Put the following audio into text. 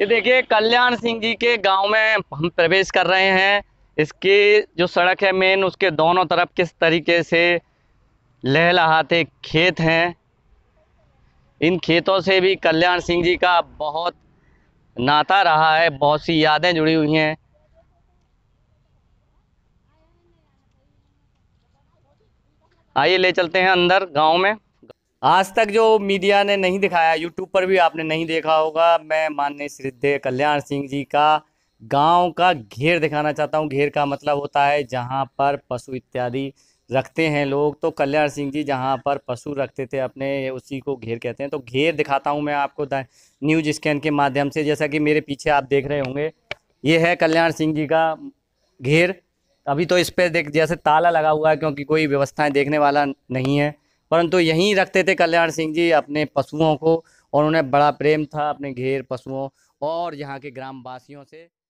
ये देखिए कल्याण सिंह जी के गांव में हम प्रवेश कर रहे हैं इसके जो सड़क है मेन उसके दोनों तरफ किस तरीके से लहलाहाते खेत हैं इन खेतों से भी कल्याण सिंह जी का बहुत नाता रहा है बहुत सी यादें जुड़ी हुई हैं आइए ले चलते हैं अंदर गांव में आज तक जो मीडिया ने नहीं दिखाया यूट्यूब पर भी आपने नहीं देखा होगा मैं माननीय श्रद्धे कल्याण सिंह जी का गांव का घेर दिखाना चाहता हूं घेर का मतलब होता है जहां पर पशु इत्यादि रखते हैं लोग तो कल्याण सिंह जी जहां पर पशु रखते थे अपने उसी को घेर कहते हैं तो घेर दिखाता हूं मैं आपको न्यूज स्कैन के माध्यम से जैसा कि मेरे पीछे आप देख रहे होंगे ये है कल्याण सिंह जी का घेर अभी तो इस पर देख जैसे ताला लगा हुआ है क्योंकि कोई व्यवस्थाएँ देखने वाला नहीं है परंतु यहीं रखते थे कल्याण सिंह जी अपने पशुओं को और उन्हें बड़ा प्रेम था अपने घेर पशुओं और यहाँ के ग्रामवासियों से